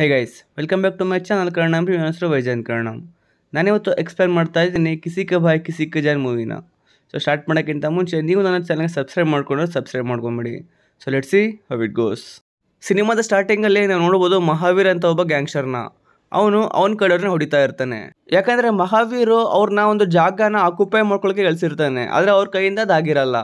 hey guys welcome back to my channel ಕರ್ಣ ರೀ ನನ್ನ ಹೆಸರು ವೈಜಾನ್ ಕನ್ನಡ ನಾನಿವತ್ತು ಎಕ್ಸ್ಪ್ಲೈನ್ ಮಾಡ್ತಾ ಇದ್ದೀನಿ ಕಿಸಿಕ ಬಾಯ್ ಕಿಸಿಕ ಜಾನ್ ಮೂವಿನ ಸೊ ಸ್ಟಾರ್ಟ್ ಮಾಡೋಕ್ಕಿಂತ ಮುಂಚೆ ನೀವು ನನ್ನ ಚಾನಲ್ಗೆ ಸಬ್ಸ್ಕ್ರೈಬ್ ಮಾಡ್ಕೊಂಡ್ರೆ ಸಬ್ಸ್ಕ್ರೈಬ್ ಮಾಡ್ಕೊಂಬಿಡಿ so let see how it goes ಸಿನಿಮಾದ ಸ್ಟಾರ್ಟಿಂಗಲ್ಲಿ ನಾವು ನೋಡ್ಬೋದು ಮಹಾವೀರ್ ಅಂತ ಒಬ್ಬ ಗ್ಯಾಂಗ್ಸ್ಟರ್ನ ಅವನು ಅವನ ಕಡೆಯವ್ರನ್ನ ಹೊಡಿತಾ ಇರ್ತಾನೆ ಯಾಕಂದರೆ ಮಹಾವೀರು ಅವ್ರನ್ನ ಒಂದು ಜಾಗನ ಆಕ್ಯುಪೈ ಮಾಡ್ಕೊಳ್ಳೋಕೆ ಕಳಿಸಿರ್ತಾನೆ ಆದರೆ ಅವ್ರ ಕೈಯಿಂದ ಅದಾಗಿರಲ್ಲ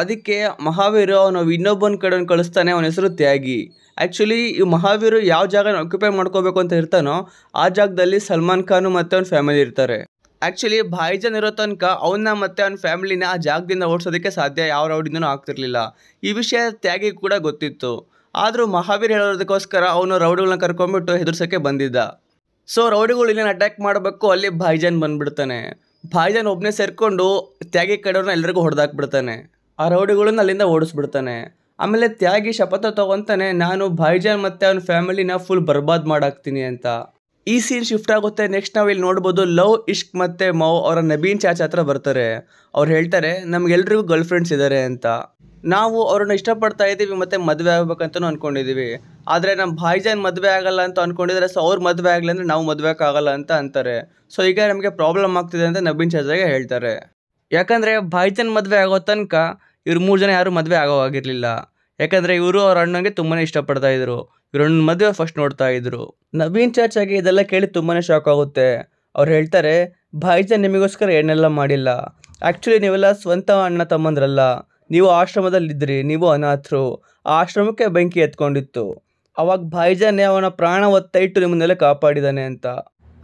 ಅದಕ್ಕೆ ಮಹಾವೀರ ಅವನು ಇನ್ನೊಬ್ಬನ ಕಡೆಯನ್ನು ಕಳಿಸ್ತಾನೆ ಅವನ ಹೆಸರು ತ್ಯಾಗಿ ಆ್ಯಕ್ಚುಲಿ ಈ ಮಹಾವೀರ ಯಾವ ಜಾಗ ಆಕ್ಯುಪೈ ಮಾಡ್ಕೋಬೇಕು ಅಂತ ಇರ್ತಾನೋ ಆ ಜಾಗದಲ್ಲಿ ಸಲ್ಮಾನ್ ಖಾನು ಮತ್ತು ಅವನ ಫ್ಯಾಮಿಲಿ ಇರ್ತಾರೆ ಆ್ಯಕ್ಚುಲಿ ಭಾಯಿಜನ್ ಇರೋ ತನಕ ಅವನ್ನ ಮತ್ತು ಅವನ ಫ್ಯಾಮಿಲಿನ ಆ ಜಾಗದಿಂದ ಓಡಿಸೋದಕ್ಕೆ ಸಾಧ್ಯ ಯಾವ ರೌಡಿಂದನೂ ಆಗ್ತಿರ್ಲಿಲ್ಲ ಈ ವಿಷಯ ತ್ಯಾಗಿ ಕೂಡ ಗೊತ್ತಿತ್ತು ಆದರೂ ಮಹಾವೀರ್ ಹೇಳೋದಕ್ಕೋಸ್ಕರ ಅವನು ರೌಡಿಗಳನ್ನ ಕರ್ಕೊಂಡ್ಬಿಟ್ಟು ಹೆದರ್ಸೋಕ್ಕೆ ಬಂದಿದ್ದ ಸೊ ರೌಡಿಗಳು ಇಲ್ಲೇನು ಅಟ್ಯಾಕ್ ಮಾಡಬೇಕು ಅಲ್ಲಿ ಭಾಯ್ಜಾನ್ ಬಂದ್ಬಿಡ್ತಾನೆ ಜನ್ ಒಬ್ಬನೇ ಸೇರಿಕೊಂಡು ತ್ಯಾಗಿ ಕಡೆಯವ್ರನ್ನ ಎಲ್ಲರಿಗೂ ಹೊಡೆದಾಕ್ಬಿಡ್ತಾನೆ ಆ ರೌಡಿಗಳನ್ನ ಅಲ್ಲಿಂದ ಓಡಿಸ್ಬಿಡ್ತಾನೆ ಆಮೇಲೆ ತ್ಯಾಗಿ ಶಪಥ ತೊಗೊತಾನೆ ನಾನು ಭಾಯಿಜಾನ್ ಮತ್ತೆ ಅವನ ಫ್ಯಾಮಿಲಿನ ಫುಲ್ ಬರ್ಬಾದ್ ಮಾಡಾಕ್ತೀನಿ ಅಂತ ಈ ಸೀನ್ ಶಿಫ್ಟ್ ಆಗುತ್ತೆ ನೆಕ್ಸ್ಟ್ ನಾವು ಇಲ್ಲಿ ನೋಡ್ಬೋದು ಲವ್ ಇಷ್ಕ್ ಮತ್ತು ಮೌ ಅವರ ನಬೀನ್ ಚಾಚ ಹತ್ರ ಬರ್ತಾರೆ ಅವ್ರು ಹೇಳ್ತಾರೆ ನಮ್ಗೆಲ್ರಿಗೂ ಗರ್ಲ್ ಫ್ರೆಂಡ್ಸ್ ಇದ್ದಾರೆ ಅಂತ ನಾವು ಅವ್ರನ್ನ ಇಷ್ಟಪಡ್ತಾ ಇದ್ದೀವಿ ಮತ್ತೆ ಮದುವೆ ಆಗ್ಬೇಕಂತ ಅನ್ಕೊಂಡಿದೀವಿ ಆದರೆ ನಮ್ಮ ಭಾಯಿಜಾನ್ ಮದುವೆ ಆಗಲ್ಲ ಅಂತ ಅನ್ಕೊಂಡಿದ್ರೆ ಸೊ ಅವ್ರ ಮದುವೆ ಆಗಲಿ ಅಂದ್ರೆ ನಾವು ಮದುವೆಕ್ಕಾಗಲ್ಲ ಅಂತ ಅಂತಾರೆ ಸೊ ಈಗ ನಮಗೆ ಪ್ರಾಬ್ಲಮ್ ಆಗ್ತಿದೆ ಅಂತ ನಬೀನ್ ಚಾಚಾಗೆ ಹೇಳ್ತಾರೆ ಯಾಕಂದರೆ ಭಾಯ್ಚನ್ ಮದುವೆ ಆಗೋ ತನಕ ಇವ್ರು ಮೂರು ಜನ ಯಾರೂ ಮದುವೆ ಆಗೋವಾಗಿರಲಿಲ್ಲ ಯಾಕಂದರೆ ಇವರು ಅವ್ರ ಅಣ್ಣಂಗೆ ತುಂಬಾ ಇಷ್ಟಪಡ್ತಾ ಇದ್ರು ಇವ್ರ ಅಣ್ಣನ ಮದುವೆ ಫಸ್ಟ್ ನೋಡ್ತಾ ಇದ್ರು ನವೀನ್ ಆಗಿ ಇದೆಲ್ಲ ಕೇಳಿ ತುಂಬಾ ಶಾಕ್ ಆಗುತ್ತೆ ಅವ್ರು ಹೇಳ್ತಾರೆ ಭಾಯ್ಚನ್ ನಿಮಗೋಸ್ಕರ ಏನೆಲ್ಲ ಮಾಡಿಲ್ಲ ಆ್ಯಕ್ಚುಲಿ ನೀವೆಲ್ಲ ಸ್ವಂತ ಅಣ್ಣ ತಮ್ಮಂದ್ರಲ್ಲ ನೀವು ಆಶ್ರಮದಲ್ಲಿದ್ದಿರಿ ನೀವು ಅನಾಥರು ಆ ಆಶ್ರಮಕ್ಕೆ ಬೆಂಕಿ ಎತ್ಕೊಂಡಿತ್ತು ಅವಾಗ ಭಾಯ್ಜಾನೇ ಅವನ ಪ್ರಾಣ ಒತ್ತ ಇಟ್ಟು ನಿಮ್ಮನ್ನೆಲ್ಲ ಕಾಪಾಡಿದ್ದಾನೆ ಅಂತ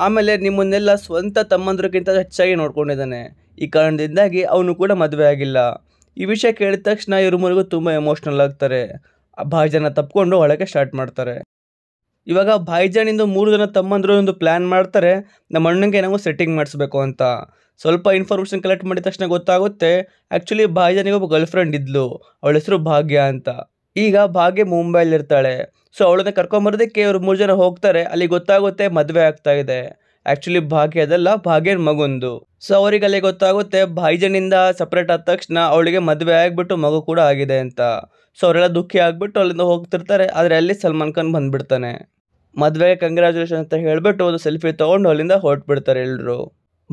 ಆಮೇಲೆ ನಿಮ್ಮನ್ನೆಲ್ಲ ಸ್ವಂತ ತಮ್ಮಂದ್ರಿಗಿಂತ ಹೆಚ್ಚಾಗಿ ನೋಡ್ಕೊಂಡಿದ್ದಾನೆ ಈ ಕಾರಣದಿಂದಾಗಿ ಅವನು ಕೂಡ ಮದುವೆ ಆಗಿಲ್ಲ ಈ ವಿಷಯ ಕೇಳಿದ ತಕ್ಷಣ ಇವ್ರ ತುಂಬ ಎಮೋಷ್ನಲ್ ಆಗ್ತಾರೆ ಆ ಜನ ತಪ್ಪಿಕೊಂಡು ಒಳಗೆ ಸ್ಟಾರ್ಟ್ ಮಾಡ್ತಾರೆ ಇವಾಗ ಭಾಯಿಜಾನಿಂದ ಮೂರು ಜನ ತಮ್ಮಂದರು ಒಂದು ಪ್ಲ್ಯಾನ್ ಮಾಡ್ತಾರೆ ನಮ್ಮ ಅಣ್ಣಂಗೆ ನಾವು ಸೆಟ್ಟಿಂಗ್ ಮಾಡಿಸ್ಬೇಕು ಅಂತ ಸ್ವಲ್ಪ ಇನ್ಫಾರ್ಮೇಷನ್ ಕಲೆಕ್ಟ್ ಮಾಡಿದ ತಕ್ಷಣ ಗೊತ್ತಾಗುತ್ತೆ ಆ್ಯಕ್ಚುಲಿ ಭಾಯ್ಜಾನಿಗೆ ಒಬ್ಬ ಗರ್ಲ್ ಫ್ರೆಂಡ್ ಇದ್ಲು ಅವಳ ಹೆಸರು ಭಾಗ್ಯ ಅಂತ ಈಗ ಭಾಗ್ಯ ಇರ್ತಾಳೆ ಸೊ ಅವಳನ್ನ ಕರ್ಕೊಂಬರೋದಕ್ಕೆ ಇವರು ಮೂರು ಜನ ಹೋಗ್ತಾರೆ ಅಲ್ಲಿ ಗೊತ್ತಾಗುತ್ತೆ ಮದುವೆ ಆಗ್ತಾ ಇದೆ ಆ್ಯಕ್ಚುಲಿ ಭಾಗ್ಯ ಅದಲ್ಲ ಭಾಗ್ಯನ ಮಗುಂದು ಸೊ ಅವರಿಗೆ ಅಲ್ಲಿ ಗೊತ್ತಾಗುತ್ತೆ ಭಾಯಿಜನಿಂದ ಸಪ್ರೇಟ್ ಆದ ತಕ್ಷಣ ಅವಳಿಗೆ ಮದುವೆ ಆಗಿಬಿಟ್ಟು ಮಗು ಕೂಡ ಆಗಿದೆ ಅಂತ ಸೊ ಅವರೆಲ್ಲ ದುಃಖಿ ಆಗಿಬಿಟ್ಟು ಅಲ್ಲಿಂದ ಹೋಗ್ತಿರ್ತಾರೆ ಆದರೆ ಅಲ್ಲಿ ಸಲ್ಮಾನ್ ಖಾನ್ ಬಂದುಬಿಡ್ತಾನೆ ಮದುವೆಗೆ ಕಂಗ್ರ್ಯಾಚುಲೇಷನ್ ಅಂತ ಹೇಳಿಬಿಟ್ಟು ಒಂದು ಸೆಲ್ಫಿ ತೊಗೊಂಡು ಅಲ್ಲಿಂದ ಬಿಡ್ತಾರೆ ಎಲ್ಲರೂ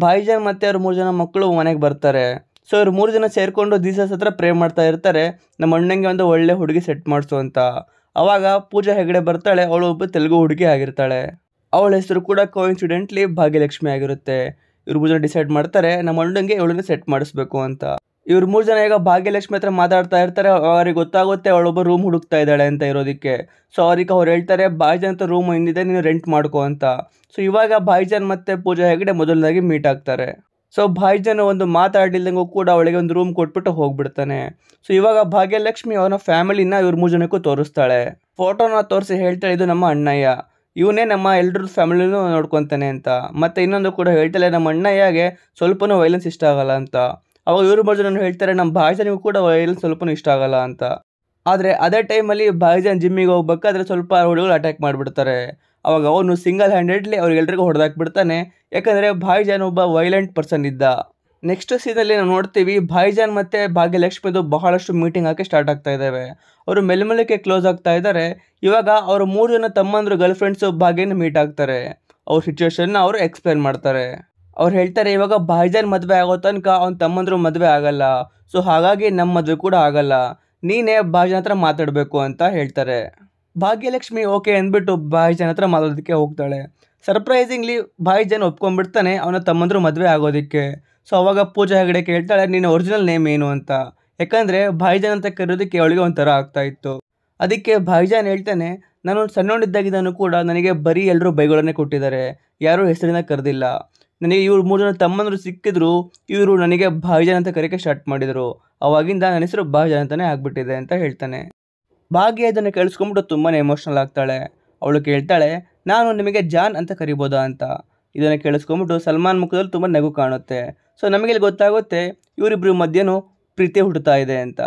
ಭಾಯಿಜನ್ ಮತ್ತು ಅವ್ರ ಮೂರು ಜನ ಮಕ್ಕಳು ಮನೆಗೆ ಬರ್ತಾರೆ ಸೊ ಇವ್ರು ಮೂರು ಜನ ಸೇರಿಕೊಂಡು ದೀಸಸ್ ಹತ್ರ ಪ್ರೇ ಮಾಡ್ತಾ ಇರ್ತಾರೆ ನಮ್ಮ ಅಣ್ಣಂಗೆ ಒಂದು ಒಳ್ಳೆ ಹುಡುಗಿ ಸೆಟ್ ಮಾಡಿಸು ಅಂತ ಅವಾಗ ಪೂಜಾ ಹೆಗಡೆ ಬರ್ತಾಳೆ ಅವಳು ಒಬ್ಬ ತೆಲುಗು ಹುಡುಗಿ ಆಗಿರ್ತಾಳೆ ಅವಳ ಹೆಸರು ಕೂಡ ಕೋಇನ್ಸಿಡೆಂಟ್ಲಿ ಭಾಗ್ಯಲಕ್ಷ್ಮಿ ಆಗಿರುತ್ತೆ ಇವ್ರ ಮೂರು ಜನ ಡಿಸೈಡ್ ಮಾಡ್ತಾರೆ ನಮ್ಮ ಅಣ್ಣಂಗೆ ಇವಳನ್ನ ಸೆಟ್ ಮಾಡಿಸ್ಬೇಕು ಅಂತ ಇವ್ರು ಮೂರು ಜನ ಈಗ ಭಾಗ್ಯಲಕ್ಷ್ಮಿ ಹತ್ರ ಮಾತಾಡ್ತಾ ಇರ್ತಾರೆ ಅವ್ರಿಗೆ ಗೊತ್ತಾಗುತ್ತೆ ಅವಳೊಬ್ಬ ರೂಮ್ ಹುಡುಕ್ತಾ ಇದ್ದಾಳೆ ಅಂತ ಇರೋದಕ್ಕೆ ಸೊ ಅವ್ರಿಗೆ ಅವ್ರು ಹೇಳ್ತಾರೆ ಬಾಯಿಜನ್ ಅಂತ ರೂಮ್ ಹಿಂದಿದೆ ನೀನು ರೆಂಟ್ ಮಾಡ್ಕೋ ಅಂತ ಸೊ ಇವಾಗ ಬಾಯಿಜನ್ ಮತ್ತು ಪೂಜಾ ಹೆಗಡೆ ಮೊದಲನಾಗಿ ಮೀಟ್ ಆಗ್ತಾರೆ ಸೊ ಜನ ಒಂದು ಮಾತಾಡಿಲ್ದಂಗೂ ಕೂಡ ಅವಳಿಗೆ ಒಂದು ರೂಮ್ ಕೊಟ್ಬಿಟ್ಟು ಹೋಗ್ಬಿಡ್ತಾನೆ ಸೊ ಇವಾಗ ಭಾಗ್ಯಲಕ್ಷ್ಮಿ ಅವನ ಫ್ಯಾಮಿಲಿನ ಇವ್ರ ಮೂರು ಜನಕ್ಕೂ ತೋರಿಸ್ತಾಳೆ ಫೋಟೋನ ತೋರಿಸಿ ಹೇಳ್ತಾಳೆ ಇದು ನಮ್ಮ ಅಣ್ಣಯ್ಯ ಇವನೇ ನಮ್ಮ ಎಲ್ರ ಫ್ಯಾಮಿಲಿನೂ ನೋಡ್ಕೊತಾನೆ ಅಂತ ಮತ್ತೆ ಇನ್ನೊಂದು ಕೂಡ ಹೇಳ್ತಾಳೆ ನಮ್ಮ ಅಣ್ಣಯ್ಯಗೆ ಸ್ವಲ್ಪನೂ ವೈಲೆನ್ಸ್ ಇಷ್ಟ ಆಗಲ್ಲ ಅಂತ ಅವಾಗ ಇವ್ರ ಮೂರು ಜನ ಹೇಳ್ತಾರೆ ನಮ್ಮ ಭಾಯ್ಜನಿಗೂ ಕೂಡ ವೈಲೆನ್ಸ್ ಸ್ವಲ್ಪನೂ ಇಷ್ಟ ಆಗಲ್ಲ ಅಂತ ಆದರೆ ಅದೇ ಟೈಮಲ್ಲಿ ಭಾಯಿಜನ್ ಜಿಮ್ಮಿಗೆ ಹೋಗ್ಬೇಕಾದ್ರೆ ಸ್ವಲ್ಪ ಹುಡುಗರು ಅಟ್ಯಾಕ್ ಮಾಡಿಬಿಡ್ತಾರೆ ಅವಾಗ ಅವನು ಸಿಂಗಲ್ ಹ್ಯಾಂಡೆಡ್ಲಿ ಅವ್ರಿಗೆಲ್ರಿಗೂ ಹೊಡೆದಾಕ್ಬಿಡ್ತಾನೆ ಯಾಕಂದರೆ ಭಾಯ್ಜಾನ್ ಒಬ್ಬ ವೈಲೆಂಟ್ ಪರ್ಸನ್ ಇದ್ದ ನೆಕ್ಸ್ಟ್ ಸೀನಲ್ಲಿ ನಾವು ನೋಡ್ತೀವಿ ಭಾಯ್ಜಾನ್ ಮತ್ತು ಭಾಗ್ಯಲಕ್ಷ್ಮಿದು ಬಹಳಷ್ಟು ಮೀಟಿಂಗ್ ಹಾಕಿ ಸ್ಟಾರ್ಟ್ ಆಗ್ತಾ ಇದ್ದಾವೆ ಅವರು ಮೆಲ್ಮೆಲಕ್ಕೆ ಕ್ಲೋಸ್ ಆಗ್ತಾ ಇದ್ದಾರೆ ಇವಾಗ ಅವರು ಮೂರು ಜನ ತಮ್ಮಂದರು ಗರ್ಲ್ ಫ್ರೆಂಡ್ಸು ಭಾಗ್ಯನ ಮೀಟ್ ಆಗ್ತಾರೆ ಅವ್ರ ಸಿಚುವೇಶನ್ನ ಅವರು ಎಕ್ಸ್ಪ್ಲೇನ್ ಮಾಡ್ತಾರೆ ಅವ್ರು ಹೇಳ್ತಾರೆ ಇವಾಗ ಭಾಯ್ಜಾನ್ ಮದುವೆ ಆಗೋ ತನಕ ಅವ್ನ ತಮ್ಮಂದರು ಮದುವೆ ಆಗಲ್ಲ ಸೊ ಹಾಗಾಗಿ ನಮ್ಮ ಮದುವೆ ಕೂಡ ಆಗಲ್ಲ ನೀನೇ ಜನ ಹತ್ರ ಮಾತಾಡಬೇಕು ಅಂತ ಹೇಳ್ತಾರೆ ಭಾಗ್ಯಲಕ್ಷ್ಮಿ ಓಕೆ ಅಂದ್ಬಿಟ್ಟು ಬಾಯ್ ಹತ್ರ ಮಾತಾಡೋದಕ್ಕೆ ಹೋಗ್ತಾಳೆ ಸರ್ಪ್ರೈಸಿಂಗ್ಲಿ ಬಾಯ್ ಜನ ಒಪ್ಕೊಂಡ್ಬಿಡ್ತಾನೆ ಅವನ ತಮ್ಮಂದರು ಮದುವೆ ಆಗೋದಕ್ಕೆ ಸೊ ಅವಾಗ ಪೂಜಾ ಹೆಗಡೆ ಕೇಳ್ತಾಳೆ ನಿನ್ನ ಒರಿಜಿನಲ್ ನೇಮ್ ಏನು ಅಂತ ಯಾಕಂದರೆ ಭಾಯ್ಜಾನ್ ಅಂತ ಕರೆಯೋದಕ್ಕೆ ಅವಳಿಗೆ ಒಂಥರ ಇತ್ತು ಅದಕ್ಕೆ ಭಾಯಿಜಾನ್ ಹೇಳ್ತಾನೆ ನಾನು ಸಣ್ಣವನಿದ್ದಾಗಿದ್ದಾನು ಕೂಡ ನನಗೆ ಬರೀ ಎಲ್ಲರೂ ಬೈಗಳನ್ನೇ ಕೊಟ್ಟಿದ್ದಾರೆ ಯಾರೂ ಹೆಸರಿನ ಕರೆದಿಲ್ಲ ನನಗೆ ಇವ್ರು ಮೂರು ಜನ ತಮ್ಮಂದರು ಸಿಕ್ಕಿದ್ರು ಇವರು ನನಗೆ ಭಾಯಿಜಾನ್ ಅಂತ ಕರೆಯೋಕ್ಕೆ ಸ್ಟಾರ್ಟ್ ಮಾಡಿದರು ಅವಾಗಿಂದ ನನ್ನ ಹೆಸರು ಭಾಯ್ಜಾನ್ ಅಂತಲೇ ಆಗಿಬಿಟ್ಟಿದೆ ಅಂತ ಹೇಳ್ತಾನೆ ಭಾಗ್ಯ ಇದನ್ನು ಕೇಳಿಸ್ಕೊಂಬಿಟ್ಟು ತುಂಬಾ ಎಮೋಷ್ನಲ್ ಆಗ್ತಾಳೆ ಅವಳು ಕೇಳ್ತಾಳೆ ನಾನು ನಿಮಗೆ ಜಾನ್ ಅಂತ ಕರಿಬೋದಾ ಅಂತ ಇದನ್ನು ಕೇಳಿಸ್ಕೊಂಬಿಟ್ಟು ಸಲ್ಮಾನ್ ಮುಖದಲ್ಲಿ ತುಂಬ ನಗು ಕಾಣುತ್ತೆ ಸೊ ಇಲ್ಲಿ ಗೊತ್ತಾಗುತ್ತೆ ಇವರಿಬ್ಬರು ಮಧ್ಯನೂ ಪ್ರೀತಿ ಹುಟ್ಟುತ್ತಾ ಇದೆ ಅಂತ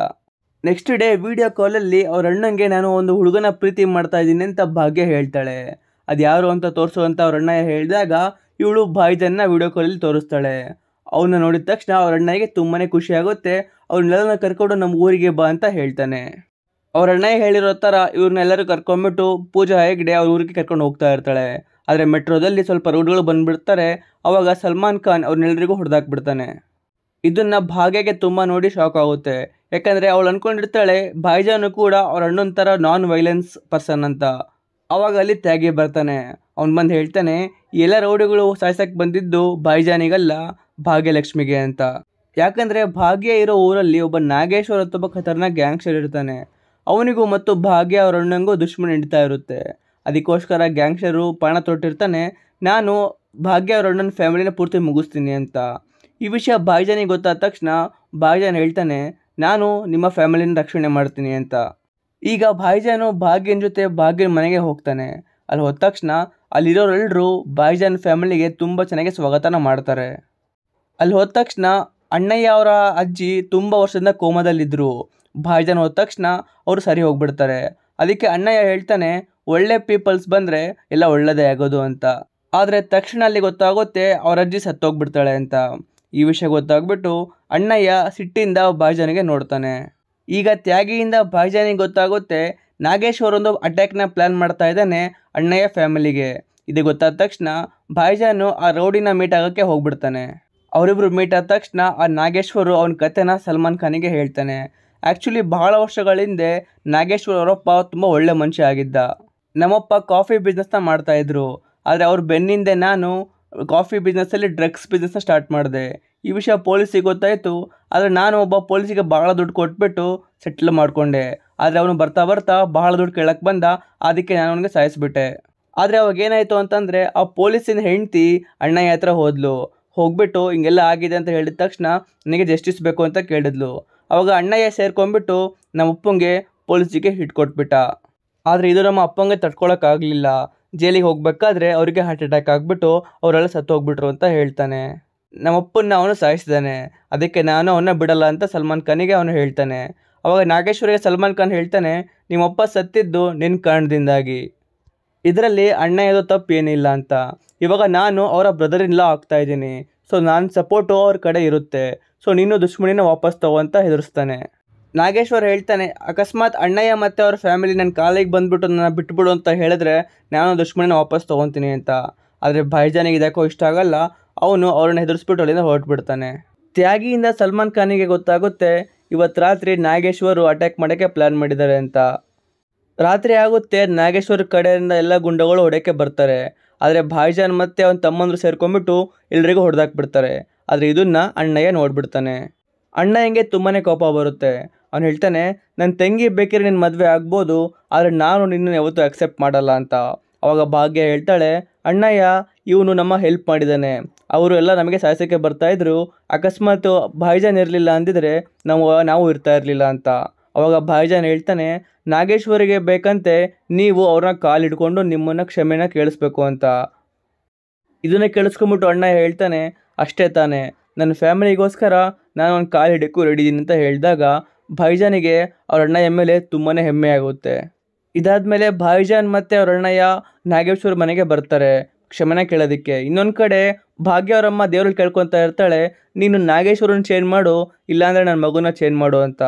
ನೆಕ್ಸ್ಟ್ ಡೇ ವಿಡಿಯೋ ಕಾಲಲ್ಲಿ ಅವ್ರ ಅಣ್ಣಂಗೆ ನಾನು ಒಂದು ಹುಡುಗನ ಪ್ರೀತಿ ಮಾಡ್ತಾ ಇದ್ದೀನಿ ಅಂತ ಭಾಗ್ಯ ಹೇಳ್ತಾಳೆ ಅದು ಯಾರು ಅಂತ ತೋರಿಸುವಂಥ ಅವ್ರ ಅಣ್ಣ ಹೇಳಿದಾಗ ಇವಳು ಬಾಯ್ದನ್ನು ವಿಡಿಯೋ ಕಾಲಲ್ಲಿ ತೋರಿಸ್ತಾಳೆ ಅವನ್ನ ನೋಡಿದ ತಕ್ಷಣ ಅವ್ರ ಅಣ್ಣಗೆ ತುಂಬಾ ಖುಷಿಯಾಗುತ್ತೆ ಅವ್ರನ್ನೆಲ್ಲ ಕರ್ಕೊಂಡು ನಮ್ಮ ಊರಿಗೆ ಬಾ ಅಂತ ಹೇಳ್ತಾನೆ ಅವ್ರ ಅಣ್ಣ ಹೇಳಿರೋ ಥರ ಇವ್ರನ್ನೆಲ್ಲರೂ ಕರ್ಕೊಂಡ್ಬಿಟ್ಟು ಪೂಜಾ ಹೆಗ್ಡೆ ಅವ್ರ ಊರಿಗೆ ಕರ್ಕೊಂಡು ಹೋಗ್ತಾ ಇರ್ತಾಳೆ ಆದರೆ ಮೆಟ್ರೋದಲ್ಲಿ ಸ್ವಲ್ಪ ರೋಡ್ಗಳು ಬಂದ್ಬಿಡ್ತಾರೆ ಅವಾಗ ಸಲ್ಮಾನ್ ಖಾನ್ ಅವ್ರನ್ನೆಲ್ಲರಿಗೂ ಹೊಡೆದಾಕ್ಬಿಡ್ತಾನೆ ಇದನ್ನು ಭಾಗ್ಯಗೆ ತುಂಬ ನೋಡಿ ಶಾಕ್ ಆಗುತ್ತೆ ಯಾಕಂದರೆ ಅವಳು ಅಂದ್ಕೊಂಡಿರ್ತಾಳೆ ಭಾಯಿಜಾನು ಕೂಡ ಅವ್ರ ಅಣ್ಣನ ಥರ ನಾನ್ ವೈಲೆನ್ಸ್ ಪರ್ಸನ್ ಅಂತ ಅವಾಗ ಅಲ್ಲಿ ತ್ಯಾಗಿ ಬರ್ತಾನೆ ಅವ್ನು ಬಂದು ಹೇಳ್ತಾನೆ ಎಲ್ಲ ರೌಡಿಗಳು ಸಾಯ್ಸಕ್ಕೆ ಬಂದಿದ್ದು ಭಾಯಿಜಾನಿಗಲ್ಲ ಭಾಗ್ಯಲಕ್ಷ್ಮಿಗೆ ಅಂತ ಯಾಕಂದರೆ ಭಾಗ್ಯ ಇರೋ ಊರಲ್ಲಿ ಒಬ್ಬ ನಾಗೇಶ್ವರ್ ಅಂತ ಒಬ್ಬ ಖತರ್ನಾಕ್ ಗ್ಯಾಂಗ್ಸ್ಟರ್ ಇರ್ತಾನೆ ಅವನಿಗೂ ಮತ್ತು ಭಾಗ್ಯ ಅವ್ರ ಅಣ್ಣಂಗೂ ದುಶ್ಮನ್ ಹಿಡಿತಾ ಇರುತ್ತೆ ಅದಕ್ಕೋಸ್ಕರ ಗ್ಯಾಂಗ್ಸ್ಟರು ಪಣ ತೊಟ್ಟಿರ್ತಾನೆ ನಾನು ಭಾಗ್ಯ ಅವ್ರ ಅಣ್ಣನ ಫ್ಯಾಮಿಲಿನ ಪೂರ್ತಿ ಮುಗಿಸ್ತೀನಿ ಅಂತ ಈ ವಿಷಯ ಭಾಯ್ಜಾನಿಗೆ ಗೊತ್ತಾದ ತಕ್ಷಣ ಭಾಯ್ಜಾನ್ ಹೇಳ್ತಾನೆ ನಾನು ನಿಮ್ಮ ಫ್ಯಾಮಿಲಿನ ರಕ್ಷಣೆ ಮಾಡ್ತೀನಿ ಅಂತ ಈಗ ಬಾಯಿಜಾನು ಭಾಗ್ಯನ ಜೊತೆ ಭಾಗ್ಯನ ಮನೆಗೆ ಹೋಗ್ತಾನೆ ಅಲ್ಲಿ ಹೋದ ತಕ್ಷಣ ಅಲ್ಲಿರೋರೆಲ್ಲರೂ ಭಾಯ್ಜಾನ್ ಫ್ಯಾಮಿಲಿಗೆ ತುಂಬ ಚೆನ್ನಾಗಿ ಸ್ವಾಗತನ ಮಾಡ್ತಾರೆ ಅಲ್ಲಿ ಹೋದ ತಕ್ಷಣ ಅಣ್ಣಯ್ಯ ಅವರ ಅಜ್ಜಿ ತುಂಬ ವರ್ಷದಿಂದ ಕೋಮದಲ್ಲಿದ್ದರು ಭಾಯ್ಜಾನ್ ಹೋದ ತಕ್ಷಣ ಅವರು ಸರಿ ಹೋಗ್ಬಿಡ್ತಾರೆ ಅದಕ್ಕೆ ಅಣ್ಣಯ್ಯ ಹೇಳ್ತಾನೆ ಒಳ್ಳೆ ಪೀಪಲ್ಸ್ ಬಂದರೆ ಎಲ್ಲ ಒಳ್ಳೆಯದೇ ಆಗೋದು ಅಂತ ಆದರೆ ತಕ್ಷಣ ಅಲ್ಲಿ ಗೊತ್ತಾಗುತ್ತೆ ಅವ್ರ ಅಜ್ಜಿ ಸತ್ತೋಗ್ಬಿಡ್ತಾಳೆ ಅಂತ ಈ ವಿಷಯ ಗೊತ್ತಾಗ್ಬಿಟ್ಟು ಅಣ್ಣಯ್ಯ ಸಿಟ್ಟಿಂದ ಭಾಯ್ಜಾನಿಗೆ ನೋಡ್ತಾನೆ ಈಗ ತ್ಯಾಗಿಯಿಂದ ಭಾಯ್ಜಾನಿಗೆ ಗೊತ್ತಾಗುತ್ತೆ ನಾಗೇಶ್ ಅವರೊಂದು ಅಟ್ಯಾಕ್ನ ಪ್ಲ್ಯಾನ್ ಮಾಡ್ತಾ ಇದ್ದಾನೆ ಅಣ್ಣಯ್ಯ ಫ್ಯಾಮಿಲಿಗೆ ಇದು ಗೊತ್ತಾದ ತಕ್ಷಣ ಭಾಯಿಜಾನು ಆ ರೌಡಿನ ಮೀಟ್ ಆಗೋಕ್ಕೆ ಹೋಗ್ಬಿಡ್ತಾನೆ ಅವರಿಬ್ಬರು ಮೀಟ್ ಆದ ತಕ್ಷಣ ಆ ನಾಗೇಶ್ವರು ಅವನ ಕಥೆನ ಸಲ್ಮಾನ್ ಖಾನಿಗೆ ಹೇಳ್ತಾನೆ ಆ್ಯಕ್ಚುಲಿ ಬಹಳ ವರ್ಷಗಳ ಹಿಂದೆ ನಾಗೇಶ್ವರ ಅವರಪ್ಪ ತುಂಬ ಒಳ್ಳೆ ಮನುಷ್ಯ ಆಗಿದ್ದ ನಮ್ಮಪ್ಪ ಕಾಫಿ ಬಿಸ್ನೆಸ್ನ ಮಾಡ್ತಾಯಿದ್ರು ಆದರೆ ಅವ್ರ ಬೆನ್ನಿಂದೆ ನಾನು ಕಾಫಿ ಬಿಸ್ನೆಸ್ಸಲ್ಲಿ ಡ್ರಗ್ಸ್ ಬಿಸ್ನೆಸ್ನ ಸ್ಟಾರ್ಟ್ ಮಾಡಿದೆ ಈ ವಿಷಯ ಪೊಲೀಸಿಗೆ ಗೊತ್ತಾಯಿತು ಆದರೆ ನಾನು ಒಬ್ಬ ಪೊಲೀಸಿಗೆ ಭಾಳ ದುಡ್ಡು ಕೊಟ್ಬಿಟ್ಟು ಸೆಟ್ಲ್ ಮಾಡಿಕೊಂಡೆ ಆದರೆ ಅವನು ಬರ್ತಾ ಬರ್ತಾ ಭಾಳ ದುಡ್ಡು ಕೇಳಕ್ಕೆ ಬಂದ ಅದಕ್ಕೆ ನಾನು ಅವನಿಗೆ ಸಾಯಿಸಿಬಿಟ್ಟೆ ಆದರೆ ಅವಾಗ ಏನಾಯಿತು ಅಂತಂದರೆ ಆ ಪೊಲೀಸಿನ ಹೆಂಡತಿ ಅಣ್ಣ ಹತ್ರ ಹೋದ್ಲು ಹೋಗ್ಬಿಟ್ಟು ಹಿಂಗೆಲ್ಲ ಆಗಿದೆ ಅಂತ ಹೇಳಿದ ತಕ್ಷಣ ನನಗೆ ಜಸ್ಟಿಸ್ ಬೇಕು ಅಂತ ಕೇಳಿದ್ಲು ಅವಾಗ ಅಣ್ಣಯ್ಯ ಸೇರ್ಕೊಂಡ್ಬಿಟ್ಟು ನಮ್ಮ ಅಪ್ಪಂಗೆ ಪೊಲೀಸಿಗೆ ಕೊಟ್ಬಿಟ್ಟ ಆದರೆ ಇದು ನಮ್ಮ ಅಪ್ಪಂಗೆ ತಡ್ಕೊಳಕ್ಕಾಗಲಿಲ್ಲ ಜೈಲಿಗೆ ಹೋಗ್ಬೇಕಾದ್ರೆ ಅವರಿಗೆ ಹಾರ್ಟ್ ಅಟ್ಯಾಕ್ ಆಗಿಬಿಟ್ಟು ಅವರೆಲ್ಲ ಸತ್ತು ಹೋಗ್ಬಿಟ್ರು ಅಂತ ಹೇಳ್ತಾನೆ ನಮ್ಮಪ್ಪನ್ನ ಅವನು ಸಾಯಿಸಿದಾನೆ ಅದಕ್ಕೆ ನಾನು ಅವನ್ನ ಬಿಡಲ್ಲ ಅಂತ ಸಲ್ಮಾನ್ ಖಾನಿಗೆ ಅವನು ಹೇಳ್ತಾನೆ ಅವಾಗ ನಾಗೇಶ್ವರಿಗೆ ಸಲ್ಮಾನ್ ಖಾನ್ ಹೇಳ್ತಾನೆ ನಿಮ್ಮಪ್ಪ ಸತ್ತಿದ್ದು ನಿನ್ನ ಕಾರಣದಿಂದಾಗಿ ಇದರಲ್ಲಿ ಅಣ್ಣ ಯಾವುದೋ ತಪ್ಪು ಏನಿಲ್ಲ ಅಂತ ಇವಾಗ ನಾನು ಅವರ ಬ್ರದರ್ ಲಾ ಆಗ್ತಾ ಇದ್ದೀನಿ ಸೊ ನಾನು ಸಪೋರ್ಟು ಅವ್ರ ಕಡೆ ಇರುತ್ತೆ ಸೊ ನೀನು ದುಷ್ಮಣಿನ ವಾಪಸ್ ತಗೋ ಅಂತ ಹೆದರಿಸ್ತಾನೆ ನಾಗೇಶ್ವರ್ ಹೇಳ್ತಾನೆ ಅಕಸ್ಮಾತ್ ಅಣ್ಣಯ್ಯ ಮತ್ತು ಅವ್ರ ಫ್ಯಾಮಿಲಿ ನನ್ನ ಕಾಲಿಗೆ ಬಂದುಬಿಟ್ಟು ನನ್ನ ಬಿಟ್ಬಿಡು ಅಂತ ಹೇಳಿದ್ರೆ ನಾನು ದುಷ್ಮಣಿನ ವಾಪಸ್ ತೊಗೊತೀನಿ ಅಂತ ಆದರೆ ಭಾಯಿಜಾನಿಗೆ ಇದಕ್ಕೋ ಇಷ್ಟ ಆಗಲ್ಲ ಅವನು ಅವ್ರನ್ನ ಹೆದರಿಸ್ಬಿಟ್ಟು ಅಲ್ಲಿಂದ ಹೊರಟ್ಬಿಡ್ತಾನೆ ತ್ಯಾಗಿಯಿಂದ ಸಲ್ಮಾನ್ ಖಾನಿಗೆ ಗೊತ್ತಾಗುತ್ತೆ ಇವತ್ತು ರಾತ್ರಿ ನಾಗೇಶ್ವರು ಅಟ್ಯಾಕ್ ಮಾಡೋಕ್ಕೆ ಪ್ಲ್ಯಾನ್ ಮಾಡಿದ್ದಾರೆ ಅಂತ ರಾತ್ರಿ ಆಗುತ್ತೆ ನಾಗೇಶ್ವರ್ ಕಡೆಯಿಂದ ಎಲ್ಲ ಗುಂಡಗಳು ಹೊಡೆಯೋಕ್ಕೆ ಬರ್ತಾರೆ ಆದರೆ ಭಾಯ್ಜಾನ್ ಮತ್ತು ಅವನ ತಮ್ಮಂದರು ಸೇರ್ಕೊಂಡ್ಬಿಟ್ಟು ಎಲ್ರಿಗೂ ಹೊಡೆದಾಕ್ಬಿಡ್ತಾರೆ ಆದರೆ ಇದನ್ನು ಅಣ್ಣಯ್ಯ ನೋಡ್ಬಿಡ್ತಾನೆ ಅಣ್ಣಯ್ಯಂಗೆ ತುಂಬಾ ಕೋಪ ಬರುತ್ತೆ ಅವನು ಹೇಳ್ತಾನೆ ನನ್ನ ತಂಗಿ ಬೇಕಿದ್ರೆ ನಿನ್ನ ಮದುವೆ ಆಗ್ಬೋದು ಆದರೆ ನಾನು ನಿನ್ನನ್ನು ಯಾವತ್ತೂ ಅಕ್ಸೆಪ್ಟ್ ಮಾಡಲ್ಲ ಅಂತ ಅವಾಗ ಭಾಗ್ಯ ಹೇಳ್ತಾಳೆ ಅಣ್ಣಯ್ಯ ಇವನು ನಮ್ಮ ಹೆಲ್ಪ್ ಮಾಡಿದ್ದಾನೆ ಅವರು ಎಲ್ಲ ನಮಗೆ ಸಾಹಸಕ್ಕೆ ಬರ್ತಾಯಿದ್ರು ಅಕಸ್ಮಾತ್ ಭಾಯ್ಜಾನ್ ಇರಲಿಲ್ಲ ಅಂದಿದ್ರೆ ನಾವು ನಾವು ಇರ್ತಾ ಇರಲಿಲ್ಲ ಅಂತ ಅವಾಗ ಭಾಯ್ಜಾನ್ ಹೇಳ್ತಾನೆ ನಾಗೇಶ್ವರಿಗೆ ಬೇಕಂತೆ ನೀವು ಅವ್ರನ್ನ ಕಾಲಿಡ್ಕೊಂಡು ನಿಮ್ಮನ್ನು ಕ್ಷಮೆನ ಕೇಳಿಸ್ಬೇಕು ಅಂತ ಇದನ್ನು ಕೇಳಿಸ್ಕೊಂಬಿಟ್ಟು ಅಣ್ಣ ಹೇಳ್ತಾನೆ ಅಷ್ಟೇ ತಾನೇ ನನ್ನ ಫ್ಯಾಮಿಲಿಗೋಸ್ಕರ ನಾನು ಒಂದು ಕಾಲು ಹಿಡಿಯೋಕ್ಕೂ ರೆಡಿ ಇದ್ದೀನಿ ಅಂತ ಹೇಳಿದಾಗ ಭಾಯಿಜಾನಿಗೆ ಅವ್ರ ಎಲ್ ಮೇಲೆ ತುಂಬಾ ಹೆಮ್ಮೆ ಆಗುತ್ತೆ ಇದಾದ ಮೇಲೆ ಭಾಯಿಜಾನ್ ಮತ್ತು ಅವ್ರ ಅಣ್ಣಯ್ಯ ನಾಗೇಶ್ವರ ಮನೆಗೆ ಬರ್ತಾರೆ ಕ್ಷಮನ ಕೇಳೋದಕ್ಕೆ ಇನ್ನೊಂದು ಕಡೆ ಭಾಗ್ಯ ಅವರಮ್ಮ ದೇವ್ರಲ್ಲಿ ಕೇಳ್ಕೊತಾ ಇರ್ತಾಳೆ ನೀನು ನಾಗೇಶ್ವರನ ಚೇಂಜ್ ಮಾಡು ಇಲ್ಲಾಂದರೆ ನನ್ನ ಮಗುನ ಚೇಂಜ್ ಮಾಡು ಅಂತ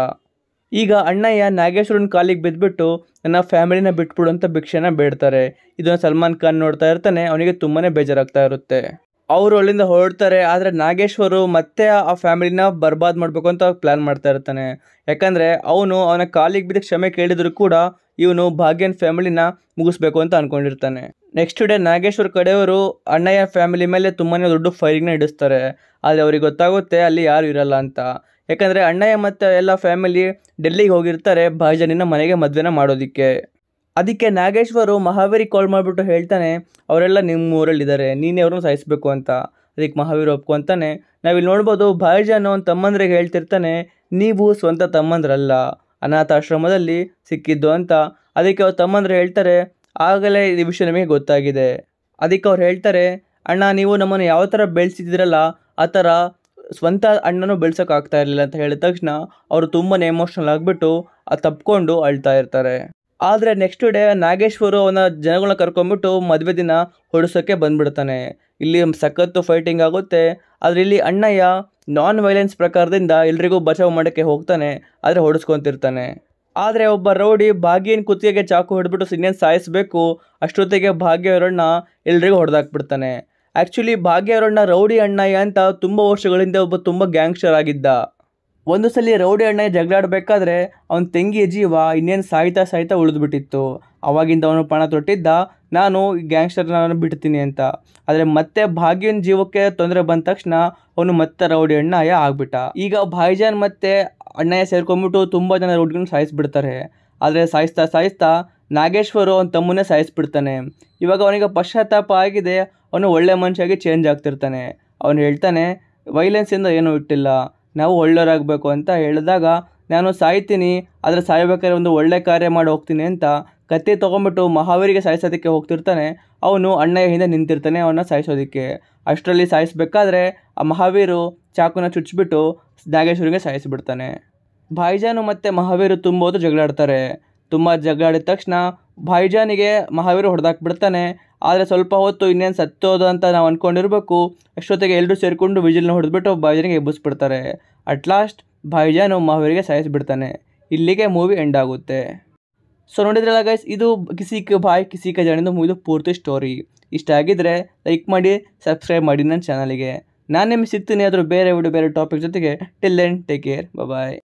ಈಗ ಅಣ್ಣಯ್ಯ ನಾಗೇಶ್ವರನ ಕಾಲಿಗೆ ಬಿದ್ದುಬಿಟ್ಟು ನನ್ನ ಫ್ಯಾಮಿಲಿನ ಬಿಟ್ಬಿಡು ಅಂತ ಭಿಕ್ಷೆನ ಬೇಡ್ತಾರೆ ಇದನ್ನು ಸಲ್ಮಾನ್ ಖಾನ್ ನೋಡ್ತಾ ಇರ್ತಾನೆ ಅವನಿಗೆ ತುಂಬಾ ಬೇಜಾರಾಗ್ತಾ ಇರುತ್ತೆ ಅವರು ಅಲ್ಲಿಂದ ಹೊರಡ್ತಾರೆ ಆದರೆ ನಾಗೇಶ್ವರು ಮತ್ತೆ ಆ ಫ್ಯಾಮಿಲಿನ ಬರ್ಬಾದ್ ಮಾಡಬೇಕು ಅಂತ ಪ್ಲ್ಯಾನ್ ಮಾಡ್ತಾ ಇರ್ತಾನೆ ಯಾಕಂದರೆ ಅವನು ಅವನ ಕಾಲಿಗೆ ಬಿದ್ದ ಕ್ಷಮೆ ಕೇಳಿದರೂ ಕೂಡ ಇವನು ಭಾಗ್ಯನ್ ಫ್ಯಾಮಿಲಿನ ಮುಗಿಸ್ಬೇಕು ಅಂತ ಅಂದ್ಕೊಂಡಿರ್ತಾನೆ ನೆಕ್ಸ್ಟ್ ಡೇ ನಾಗೇಶ್ವರ್ ಕಡೆಯವರು ಅಣ್ಣಯ್ಯ ಫ್ಯಾಮಿಲಿ ಮೇಲೆ ತುಂಬಾ ದೊಡ್ಡ ಫೈರಿಂಗ್ನ ಇಡಿಸ್ತಾರೆ ಆದರೆ ಅವ್ರಿಗೆ ಗೊತ್ತಾಗುತ್ತೆ ಅಲ್ಲಿ ಯಾರು ಇರಲ್ಲ ಅಂತ ಯಾಕಂದರೆ ಅಣ್ಣಯ್ಯ ಮತ್ತು ಎಲ್ಲ ಫ್ಯಾಮಿಲಿ ಡೆಲ್ಲಿಗೆ ಹೋಗಿರ್ತಾರೆ ಭಾಜನಿನ ಮನೆಗೆ ಮದುವೆನ ಮಾಡೋದಕ್ಕೆ ಅದಕ್ಕೆ ನಾಗೇಶ್ವರು ಮಹಾವೀರಿ ಕಾಲ್ ಮಾಡಿಬಿಟ್ಟು ಹೇಳ್ತಾನೆ ಅವರೆಲ್ಲ ನಿಮ್ಮ ಊರಲ್ಲಿದ್ದಾರೆ ನೀನೇ ಅವ್ರನ್ನ ಸಾಯಿಸಬೇಕು ಅಂತ ಅದಕ್ಕೆ ಒಪ್ಕೊ ಒಪ್ಕೊಂತಾನೆ ನಾವಿಲ್ಲಿ ನೋಡ್ಬೋದು ಭಾಯ್ಜಾನ್ ಒಂದು ತಮ್ಮಂದ್ರಿಗೆ ಹೇಳ್ತಿರ್ತಾನೆ ನೀವು ಸ್ವಂತ ತಮ್ಮಂದ್ರಲ್ಲ ಅನಾಥಾಶ್ರಮದಲ್ಲಿ ಸಿಕ್ಕಿದ್ದು ಅಂತ ಅದಕ್ಕೆ ಅವ್ರ ತಮ್ಮಂದ್ರೆ ಹೇಳ್ತಾರೆ ಆಗಲೇ ಈ ವಿಷಯ ನಮಗೆ ಗೊತ್ತಾಗಿದೆ ಅದಕ್ಕೆ ಅವ್ರು ಹೇಳ್ತಾರೆ ಅಣ್ಣ ನೀವು ನಮ್ಮನ್ನು ಯಾವ ಥರ ಬೆಳೆಸಿದ್ದೀರಲ್ಲ ಆ ಥರ ಸ್ವಂತ ಅಣ್ಣನೂ ಬೆಳ್ಸೋಕ್ಕಾಗ್ತಾ ಇರಲಿಲ್ಲ ಅಂತ ಹೇಳಿದ ತಕ್ಷಣ ಅವರು ತುಂಬಾ ಎಮೋಷ್ನಲ್ ಆಗಿಬಿಟ್ಟು ತಪ್ಪಿಕೊಂಡು ಅಳ್ತಾ ಇರ್ತಾರೆ ಆದರೆ ನೆಕ್ಸ್ಟ್ ಡೇ ನಾಗೇಶ್ವರು ಅವನ ಜನಗಳನ್ನ ಕರ್ಕೊಂಬಿಟ್ಟು ಮದುವೆ ದಿನ ಹೊಡಿಸೋಕ್ಕೆ ಬಂದ್ಬಿಡ್ತಾನೆ ಇಲ್ಲಿ ಸಖತ್ತು ಫೈಟಿಂಗ್ ಆಗುತ್ತೆ ಆದರೆ ಇಲ್ಲಿ ಅಣ್ಣಯ್ಯ ನಾನ್ ವೈಲೆನ್ಸ್ ಪ್ರಕಾರದಿಂದ ಎಲ್ರಿಗೂ ಬಚಾವ್ ಮಾಡೋಕ್ಕೆ ಹೋಗ್ತಾನೆ ಆದರೆ ಹೊಡಿಸ್ಕೊತಿರ್ತಾನೆ ಆದರೆ ಒಬ್ಬ ರೌಡಿ ಭಾಗ್ಯನ ಕುತ್ತಿಗೆಗೆ ಚಾಕು ಹೊಡೆದ್ಬಿಟ್ಟು ಸಿನ್ಯನ್ ಸಾಯಿಸಬೇಕು ಅಷ್ಟೊತ್ತಿಗೆ ಭಾಗ್ಯ ಅವರಣ್ಣ ಎಲ್ರಿಗೂ ಹೊಡೆದಾಕ್ಬಿಡ್ತಾನೆ ಆ್ಯಕ್ಚುಲಿ ಭಾಗ್ಯ ಅವರಣ್ಣ ರೌಡಿ ಅಣ್ಣಯ್ಯ ಅಂತ ತುಂಬ ವರ್ಷಗಳಿಂದ ಒಬ್ಬ ತುಂಬ ಗ್ಯಾಂಗ್ಸ್ಟರ್ ಆಗಿದ್ದ ಒಂದು ಸಲ ರೌಡಿ ಅಣ್ಣ ಜಗಳಾಡಬೇಕಾದ್ರೆ ಅವನ ತಂಗಿಯ ಜೀವ ಇನ್ನೇನು ಸಾಯ್ತಾ ಸಾಯ್ತಾ ಉಳಿದ್ಬಿಟ್ಟಿತ್ತು ಅವಾಗಿಂದ ಅವನು ಪಣ ತೊಟ್ಟಿದ್ದ ನಾನು ಗ್ಯಾಂಗ್ಸ್ಟರ್ನ ಬಿಡ್ತೀನಿ ಅಂತ ಆದರೆ ಮತ್ತೆ ಭಾಗ್ಯನ ಜೀವಕ್ಕೆ ತೊಂದರೆ ಬಂದ ತಕ್ಷಣ ಅವನು ಮತ್ತೆ ರೌಡಿ ಅಣ್ಣಯ್ಯ ಆಗ್ಬಿಟ್ಟ ಈಗ ಭಾಯಿಜಾನ್ ಮತ್ತೆ ಅಣ್ಣಯ್ಯ ಸೇರ್ಕೊಂಡ್ಬಿಟ್ಟು ತುಂಬ ಜನ ರೌಡಿಗಳನ್ನ ಸಾಯಿಸ್ಬಿಡ್ತಾರೆ ಆದರೆ ಸಾಯಿಸ್ತಾ ಸಾಯಿಸ್ತಾ ನಾಗೇಶ್ವರು ಅವನ ತಮ್ಮನ್ನೇ ಸಾಯಿಸ್ಬಿಡ್ತಾನೆ ಇವಾಗ ಅವನಿಗೆ ಪಶ್ಚಾತ್ತಾಪ ಆಗಿದೆ ಅವನು ಒಳ್ಳೆ ಮನುಷ್ಯಾಗಿ ಚೇಂಜ್ ಆಗ್ತಿರ್ತಾನೆ ಅವನು ಹೇಳ್ತಾನೆ ವೈಲೆನ್ಸಿಂದ ಏನೂ ಇಟ್ಟಿಲ್ಲ ನಾವು ಒಳ್ಳೆಯವರಾಗಬೇಕು ಅಂತ ಹೇಳಿದಾಗ ನಾನು ಸಾಯ್ತೀನಿ ಆದರೆ ಸಾಯಬೇಕಾದ್ರೆ ಒಂದು ಒಳ್ಳೆ ಕಾರ್ಯ ಮಾಡಿ ಹೋಗ್ತೀನಿ ಅಂತ ಕತ್ತಿ ತೊಗೊಂಬಿಟ್ಟು ಮಹಾವೀರಿಗೆ ಸಾಯಿಸೋದಕ್ಕೆ ಹೋಗ್ತಿರ್ತಾನೆ ಅವನು ಅಣ್ಣಯ್ಯ ಹಿಂದೆ ನಿಂತಿರ್ತಾನೆ ಅವನ್ನ ಸಾಯಿಸೋದಕ್ಕೆ ಅಷ್ಟರಲ್ಲಿ ಸಾಯಿಸಬೇಕಾದ್ರೆ ಆ ಮಹಾವೀರು ಚಾಕುನ ಚುಚ್ಚಿಬಿಟ್ಟು ನಾಗೇಶ್ವರಿಗೆ ಸಾಯಿಸಿಬಿಡ್ತಾನೆ ಭಾಯ್ಜಾನು ಮತ್ತು ಮಹಾವೀರು ತುಂಬೋದು ಜಗಳಾಡ್ತಾರೆ ತುಂಬ ಜಗಳಾಡಿದ ತಕ್ಷಣ ಭೈಜಾನಿಗೆ ಮಹಾವೀರ ಹೊಡೆದಾಕ್ಬಿಡ್ತಾನೆ ಆದರೆ ಸ್ವಲ್ಪ ಹೊತ್ತು ಇನ್ನೇನು ಸತ್ತೋದು ಅಂತ ನಾವು ಅಂದ್ಕೊಂಡಿರ್ಬೇಕು ಅಷ್ಟೊತ್ತಿಗೆ ಎಲ್ಲರೂ ಸೇರಿಕೊಂಡು ವಿಜಿಲ್ನ ಹೊಡೆದ್ಬಿಟ್ಟು ಭಾಯ್ಜಾನಿಗೆ ಎಬ್ಬಿಸ್ಬಿಡ್ತಾರೆ ಅಟ್ ಲಾಸ್ಟ್ ಭಾಯಿಜಾನು ಮಹಾವೀರಿಗೆ ಸಾಯಿಸಿಬಿಡ್ತಾನೆ ಇಲ್ಲಿಗೆ ಮೂವಿ ಎಂಡ್ ಆಗುತ್ತೆ ಸೊ ನೋಡಿದ್ರಲ್ಲ ಗೈಸ್ ಇದು ಕಿಸಿಕ ಬಾಯ್ ಕಿಸಿಕ ಜಾಣಿಂದು ಮುಗಿದು ಪೂರ್ತಿ ಸ್ಟೋರಿ ಇಷ್ಟ ಆಗಿದ್ದರೆ ಲೈಕ್ ಮಾಡಿ ಸಬ್ಸ್ಕ್ರೈಬ್ ಮಾಡಿ ನನ್ನ ಚಾನಲಿಗೆ ನಾನು ನಿಮಗೆ ಸಿಗ್ತೀನಿ ಆದರೂ ಬೇರೆ ವಿಡಿಯೋ ಬೇರೆ ಟಾಪಿಕ್ ಜೊತೆಗೆ ಟಿಲ್ ಎಂಡ್ ಟೇಕ್ ಕೇರ್ ಬಾಯ್